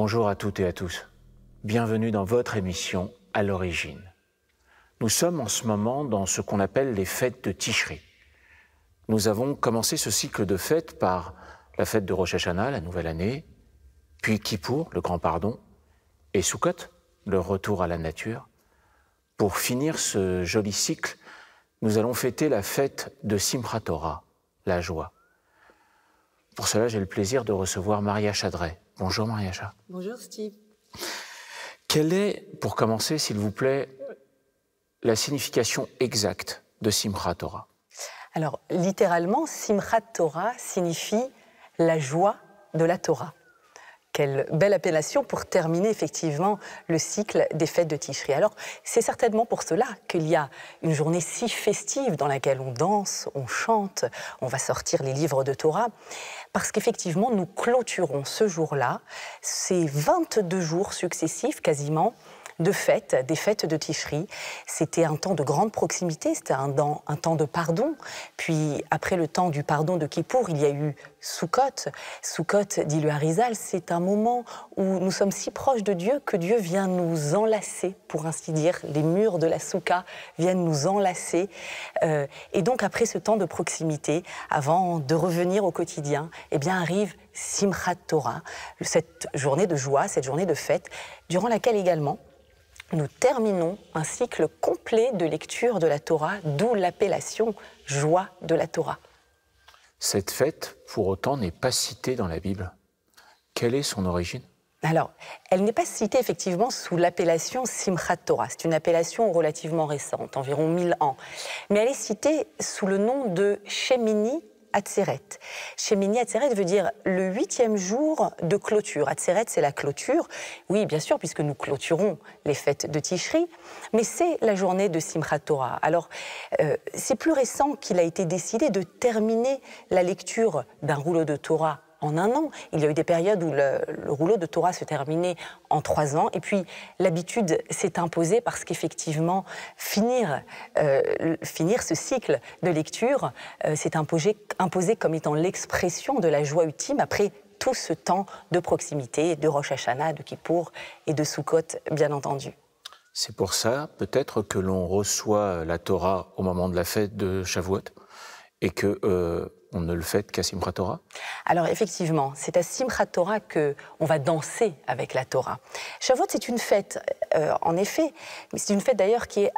Bonjour à toutes et à tous. Bienvenue dans votre émission À l'origine. Nous sommes en ce moment dans ce qu'on appelle les fêtes de Tishri. Nous avons commencé ce cycle de fêtes par la fête de Rosh Hashanah, la nouvelle année, puis Kippour, le grand pardon, et Sukkot, le retour à la nature. Pour finir ce joli cycle, nous allons fêter la fête de Simchat Torah, la joie. Pour cela, j'ai le plaisir de recevoir Maria Chadret, Bonjour Mariacha. Bonjour Steve. Quelle est, pour commencer, s'il vous plaît, la signification exacte de Simchat Torah Alors, littéralement, Simchat Torah signifie la joie de la Torah. Quelle belle appellation pour terminer effectivement le cycle des fêtes de Ticherie. Alors, c'est certainement pour cela qu'il y a une journée si festive dans laquelle on danse, on chante, on va sortir les livres de Torah, parce qu'effectivement, nous clôturons ce jour-là ces 22 jours successifs quasiment de fêtes, des fêtes de Ticherie. C'était un temps de grande proximité, c'était un, temps de pardon. Puis après le temps du pardon de Kippour, il y a eu Soukot. Soukot, dit le Harizal, c'est un moment où nous sommes si proches de Dieu que Dieu vient nous enlacer, pour ainsi dire. Les murs de la souka viennent nous enlacer. Euh, et donc après ce temps de proximité, avant de revenir au quotidien, eh bien arrive Simchat Torah, cette journée de joie, cette journée de fête, durant laquelle également nous terminons un cycle complet de lecture de la Torah, d'où l'appellation joie de la Torah. Cette fête, pour autant, n'est pas citée dans la Bible. Quelle est son origine alors, elle n'est pas citée effectivement sous l'appellation Simchat Torah. C'est une appellation relativement récente, environ 1000 ans. Mais elle est citée sous le nom de Shemini Atseret. Shemini Atseret veut dire le huitième jour de clôture. Atseret, c'est la clôture. Oui, bien sûr, puisque nous clôturons les fêtes de Tishri, mais c'est la journée de Simchat Torah. Alors, euh, c'est plus récent qu'il a été décidé de terminer la lecture d'un rouleau de Torah en un an. Il y a eu des périodes où le, rouleau de Torah se terminait en trois ans. Et puis l'habitude s'est imposée parce qu'effectivement, finir, euh, finir ce cycle de lecture euh, s'est imposé, comme étant l'expression de la joie ultime après tout ce temps de proximité, de Rosh Hashanah, de Kippour et de Sukkot, bien entendu. C'est pour ça, peut-être, que l'on reçoit la Torah au moment de la fête de Shavuot et que euh, on ne le fait qu'à Simchat Alors effectivement, c'est à Simchat Torah que va danser avec la Torah. Shavuot, c'est une fête, euh, en effet, mais c'est une fête d'ailleurs qui est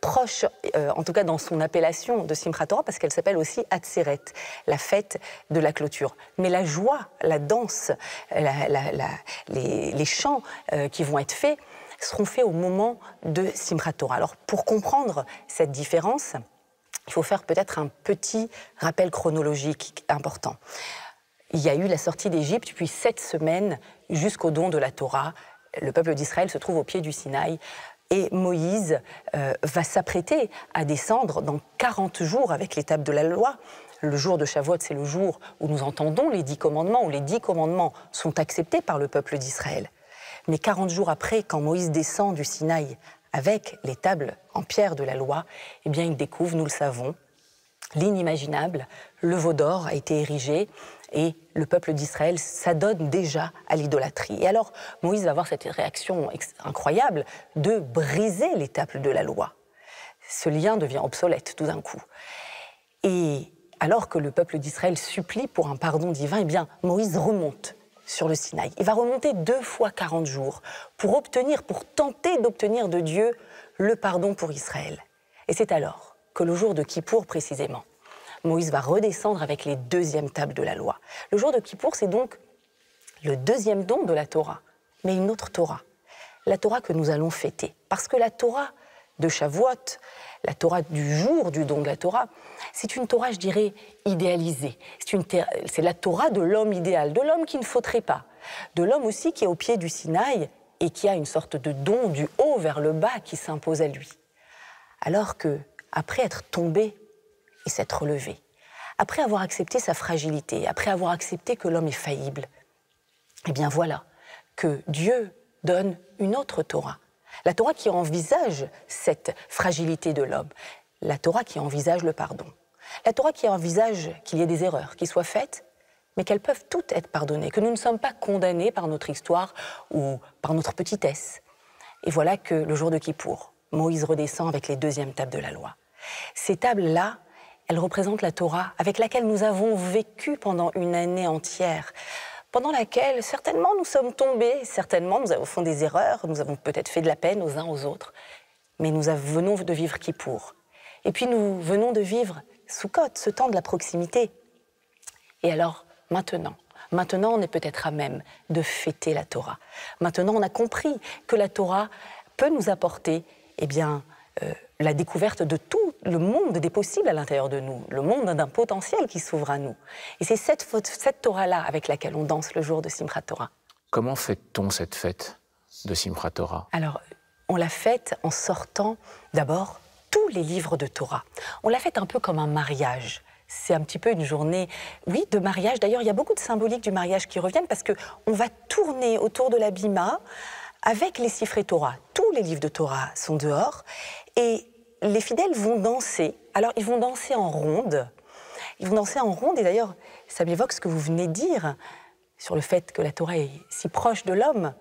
proche, euh, en tout cas dans son appellation de Simchat parce qu'elle s'appelle aussi Atzeret, la fête de la clôture. Mais la joie, la danse, les, chants euh, qui vont être faits seront faits au moment de Simchat Alors pour comprendre cette différence, il faut faire peut-être un petit rappel chronologique important. Il y a eu la sortie d'Égypte, depuis sept semaines jusqu'au don de la Torah. Le peuple d'Israël se trouve au pied du Sinaï. Et Moïse euh, va s'apprêter à descendre dans 40 jours avec l'étape de la loi. Le jour de Shavuot, c'est le jour où nous entendons les dix commandements, où les dix commandements sont acceptés par le peuple d'Israël. Mais 40 jours après, quand Moïse descend du Sinaï avec les tables en pierre de la loi, eh bien, il découvre, nous le savons, l'inimaginable. Le veau d'or a été érigé et le peuple d'Israël s'adonne déjà à l'idolâtrie. Et alors, Moïse va avoir cette réaction incroyable de briser les tables de la loi. Ce lien devient obsolète tout d'un coup. Et alors que le peuple d'Israël supplie pour un pardon divin, eh bien, Moïse remonte sur le Sinaï. Il va remonter deux fois 40 jours pour obtenir, pour tenter d'obtenir de Dieu le pardon pour Israël. Et c'est alors que le jour de Kippour précisément, Moïse va redescendre avec les deuxièmes tables de la loi. Le jour de Kippour, c'est donc le deuxième don de la Torah, mais une autre Torah. La Torah que nous allons fêter. Parce que la Torah, de Shavuot, la Torah du jour du don de la Torah, c'est une Torah, je dirais, idéalisée. C'est la Torah de l'homme idéal, de l'homme qui ne faudrait pas, de l'homme aussi qui est au pied du Sinaï et qui a une sorte de don du haut vers le bas qui s'impose à lui. Alors que, après être tombé et s'être relevé, après avoir accepté sa fragilité, après avoir accepté que l'homme est faillible, eh bien voilà, que Dieu donne une autre Torah, la Torah qui envisage cette fragilité de l'homme. La Torah qui envisage le pardon. La Torah qui envisage qu'il y ait des erreurs qui soient faites, mais qu'elles peuvent toutes être pardonnées, que nous ne sommes pas condamnés par notre histoire ou par notre petitesse. Et voilà que le jour de Kippour, Moïse redescend avec les deuxièmes tables de la loi. Ces tables-là, elles représentent la Torah avec laquelle nous avons vécu pendant une année entière pendant laquelle certainement nous sommes tombés, certainement nous avons fait des erreurs, nous avons peut-être fait de la peine aux uns aux autres, mais nous venons de vivre qui pour. Et puis nous venons de vivre sous cote ce temps de la proximité. Et alors, maintenant, maintenant on est peut-être à même de fêter la Torah. Maintenant on a compris que la Torah peut nous apporter, eh bien, euh, la découverte de tout le monde des possibles à l'intérieur de nous, le monde d'un potentiel qui s'ouvre à nous. Et c'est cette, Torah-là avec laquelle on danse le jour de Simchat Torah. Comment fait-on cette fête de Simchat Torah Alors, on la fête en sortant d'abord tous les livres de Torah. On la fête un peu comme un mariage c'est un petit peu une journée, oui, de mariage. D'ailleurs, il y a beaucoup de symboliques du mariage qui reviennent parce que on va tourner autour de la bima avec les cifres Torah. Tous les livres de Torah sont dehors et les fidèles vont danser. Alors, ils vont danser en ronde. Ils vont danser en ronde, et d'ailleurs, ça m'évoque ce que vous venez de dire sur le fait que la Torah est si proche de l'homme.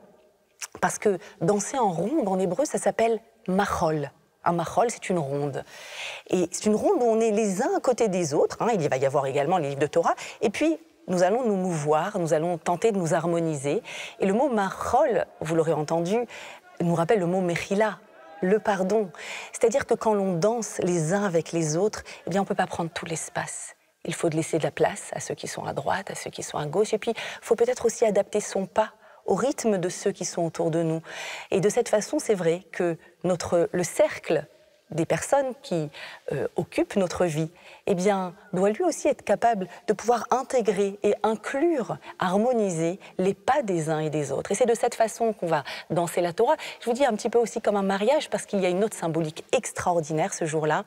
Parce que danser en ronde, en hébreu, ça s'appelle machol. Un machol, c'est une ronde. Et c'est une ronde où on est les uns à côté des autres. Hein. il va y avoir également les livres de Torah. Et puis, nous allons nous mouvoir, nous allons tenter de nous harmoniser. Et le mot machol, vous l'aurez entendu, nous rappelle le mot mechila, le pardon. C'est-à-dire que quand l'on danse les uns avec les autres, eh bien, on ne peut pas prendre tout l'espace. Il faut laisser de la place à ceux qui sont à droite, à ceux qui sont à gauche, et puis il faut peut-être aussi adapter son pas au rythme de ceux qui sont autour de nous. Et de cette façon, c'est vrai que notre, le cercle des personnes qui euh, occupent notre vie, eh bien, doit lui aussi être capable de pouvoir intégrer et inclure, harmoniser les pas des uns et des autres. Et c'est de cette façon qu'on va danser la Torah. Je vous dis un petit peu aussi comme un mariage, parce qu'il y a une autre symbolique extraordinaire ce jour-là.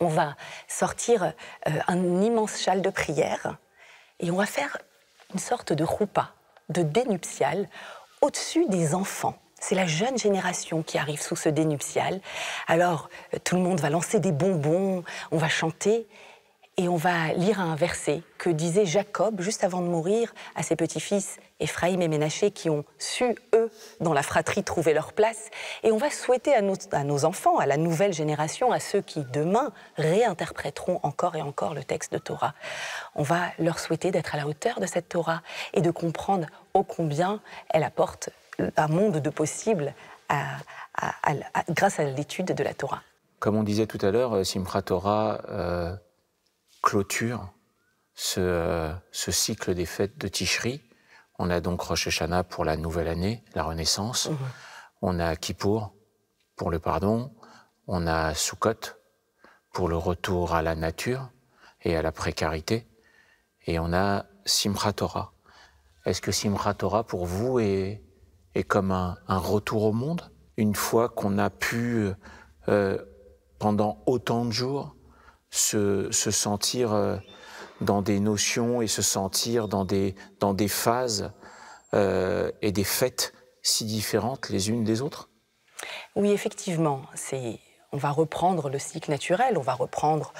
On va sortir euh, un immense châle de prière et on va faire une sorte de roupa, de dénuptial au-dessus des enfants c'est la jeune génération qui arrive sous ce dénuptial. Alors, euh, tout le monde va lancer des bonbons, on va chanter, et on va lire un verset que disait Jacob juste avant de mourir à ses petits-fils Ephraïm et Ménaché qui ont su, eux, dans la fratrie, trouver leur place. Et on va souhaiter à nos, à nos enfants, à la nouvelle génération, à ceux qui, demain, réinterpréteront encore et encore le texte de Torah, on va leur souhaiter d'être à la hauteur de cette Torah et de comprendre ô combien elle apporte un monde de possibles grâce à l'étude de la Torah. Comme on disait tout à l'heure, euh, Simchat Torah euh, clôture ce, euh, ce, cycle des fêtes de Tishri. On a donc Rosh Hashanah pour la nouvelle année, la Renaissance. Mhm. On a Kippour pour le pardon. On a Sukkot pour le retour à la nature et à la précarité. Et on a Simchat Torah. Est-ce que Simchat Torah, pour vous, est, et comme un, retour au monde. Une fois qu'on a pu, euh, pendant autant de jours, se, sentir euh, dans des notions et se sentir dans des, dans des phases euh, et des fêtes si différentes les unes des autres Oui, effectivement. C'est on va reprendre le cycle naturel, on va reprendre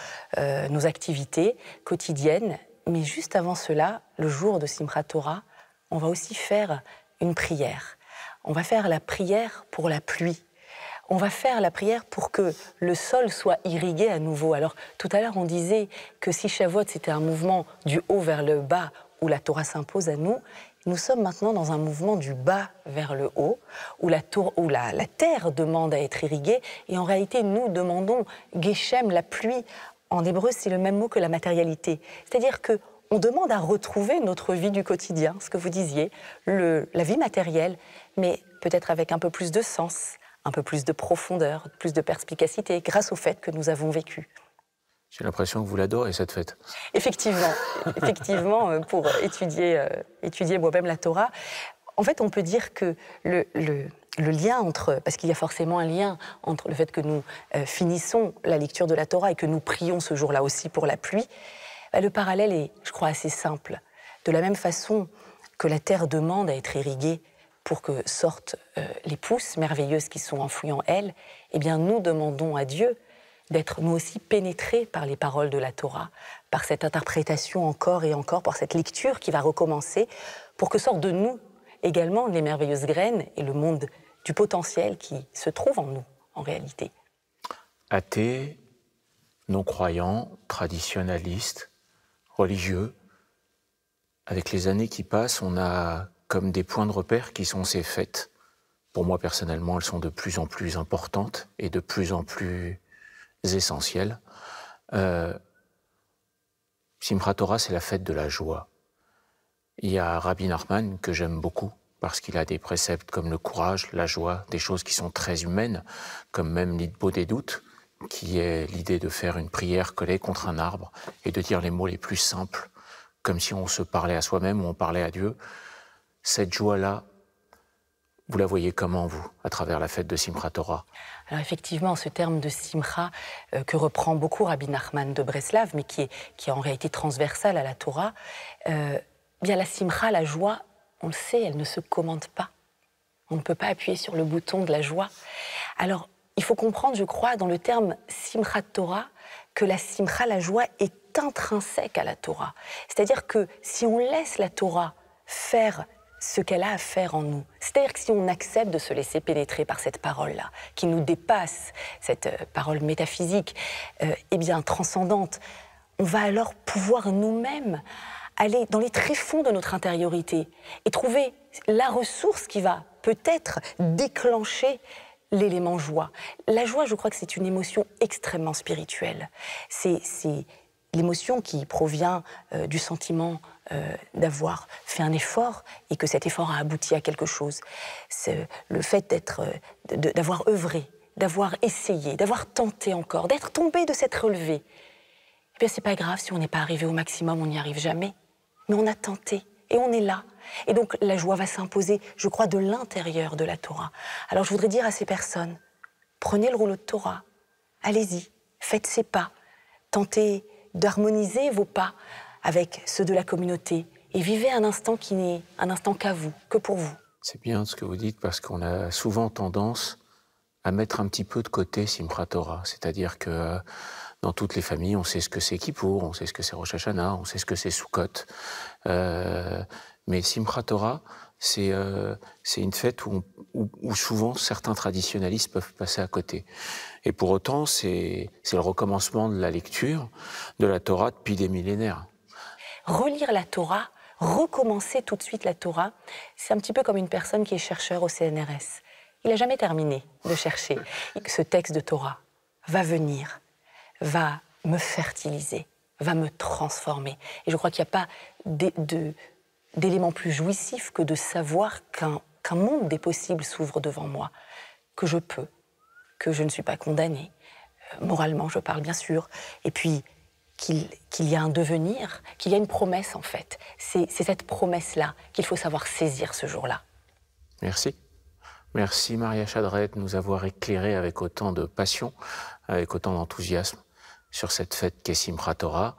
nos activités quotidiennes. Mais juste avant cela, le jour de Simchat Torah, on va aussi faire une prière. On va faire la prière pour la pluie. On va faire la prière pour que le sol soit irrigué à nouveau. Alors tout à l'heure, on disait que si Shavuot, c'était un mouvement du haut vers le bas où la Torah s'impose à nous, nous sommes maintenant dans un mouvement du bas vers le haut, où la, tour, où la, terre demande à être irriguée, et en réalité, nous demandons Geshem, la pluie. En hébreu, c'est le même mot que la matérialité. C'est-à-dire que on demande à retrouver notre vie du quotidien, ce que vous disiez, le, la vie matérielle, mais peut-être avec un peu plus de sens, un peu plus de profondeur, plus de perspicacité, grâce au fait que nous avons vécu. J'ai l'impression que vous l'adorez, cette fête. Effectivement, effectivement, euh, pour euh, étudier, moi-même la Torah, en fait, on peut dire que le, lien entre, parce qu'il y a forcément un lien entre le fait que nous euh, finissons la lecture de la Torah et que nous prions ce jour-là aussi pour la pluie, bah, le parallèle est, je crois, assez simple. De la même façon que la terre demande à être irriguée pour que sortent euh, les pousses merveilleuses qui sont enfouies en elle, eh bien nous demandons à Dieu d'être nous aussi pénétrés par les paroles de la Torah, par cette interprétation encore et encore, par cette lecture qui va recommencer, pour que sortent de nous également les merveilleuses graines et le monde du potentiel qui se trouve en nous, en réalité. Athées, non-croyants, traditionnalistes, religieux, avec les années qui passent, on a comme des points de repère qui sont ces fêtes. Pour moi, personnellement, elles sont de plus en plus importantes et de plus en plus essentielles. Euh, Torah, c'est la fête de la joie. Il y a Rabbi Narman, que j'aime beaucoup, parce qu'il a des préceptes comme le courage, la joie, des choses qui sont très humaines, comme même l'idbo des doutes, qui est l'idée de faire une prière collée contre un arbre et de dire les mots les plus simples, comme si on se parlait à soi-même ou on parlait à Dieu cette joie-là, vous la voyez comment, vous, à travers la fête de Simchat Torah Alors effectivement, ce terme de Simcha, euh, que reprend beaucoup Rabbi Nachman de Breslav, mais qui est, qui est en réalité transversal à la Torah, euh, bien la Simcha, la joie, on le sait, elle ne se commande pas. On ne peut pas appuyer sur le bouton de la joie. Alors, il faut comprendre, je crois, dans le terme Simchat Torah, que la Simcha, la joie, est intrinsèque à la Torah. C'est-à-dire que si on laisse la Torah faire ce qu'elle a à faire en nous. C'est-à-dire que si on accepte de se laisser pénétrer par cette parole-là, qui nous dépasse, cette euh, parole métaphysique, euh, eh bien transcendante, on va alors pouvoir nous-mêmes aller dans les tréfonds de notre intériorité et trouver la ressource qui va peut-être déclencher l'élément joie. La joie, je crois que c'est une émotion extrêmement spirituelle. C'est l'émotion qui provient euh, du sentiment euh, d'avoir fait un effort et que cet effort a abouti à quelque chose. C'est le fait d'être, euh, d'avoir œuvré, d'avoir essayé, d'avoir tenté encore, d'être tombé de s'être relevé Eh bien, c'est pas grave si on n'est pas arrivé au maximum, on n'y arrive jamais. Mais on a tenté et on est là. Et donc, la joie va s'imposer, je crois, de l'intérieur de la Torah. Alors, je voudrais dire à ces personnes prenez le rouleau de Torah, allez-y, faites ces pas, tentez d'harmoniser vos pas, avec ceux de la communauté et vivez un instant qui n'est un instant qu'à vous, que pour vous. C'est bien ce que vous dites parce qu'on a souvent tendance à mettre un petit peu de côté Simchat Torah, c'est-à-dire que dans toutes les familles, on sait ce que c'est Kippour, on sait ce que c'est Rosh Hashanah, on sait ce que c'est Sukkot. Euh, mais Simchat Torah, euh, c'est une fête où, où, souvent certains traditionnalistes peuvent passer à côté. Et pour autant, c'est le recommencement de la lecture de la Torah depuis des millénaires relire la Torah, recommencer tout de suite la Torah, c'est un petit peu comme une personne qui est chercheur au CNRS. Il n'a jamais terminé de chercher. Ce texte de Torah va venir, va me fertiliser, va me transformer. Et je crois qu'il n'y a pas d'élément plus jouissif que de savoir qu'un monde des possibles s'ouvre devant moi, que je peux, que je ne suis pas condamné. Euh, moralement, je parle bien sûr. Et puis, qu'il y a un devenir, qu'il y a une promesse en fait. C'est cette promesse-là qu'il faut savoir saisir ce jour-là. Merci. Merci Maria Chadret de nous avoir éclairé avec autant de passion, avec autant d'enthousiasme sur cette fête Kessim pratora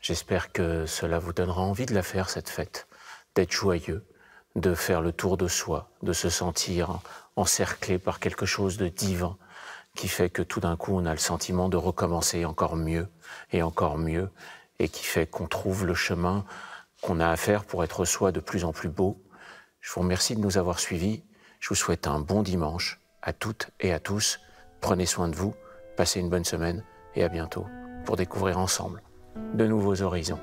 J'espère que cela vous donnera envie de la faire, cette fête, d'être joyeux, de faire le tour de soi, de se sentir encerclé par quelque chose de divin, qui fait que tout d'un coup, on a le sentiment de recommencer encore mieux et encore mieux, et qui fait qu'on trouve le chemin qu'on a à faire pour être soi de plus en plus beau. Je vous remercie de nous avoir suivis. Je vous souhaite un bon dimanche à toutes et à tous. Prenez soin de vous, passez une bonne semaine et à bientôt pour découvrir ensemble de nouveaux horizons.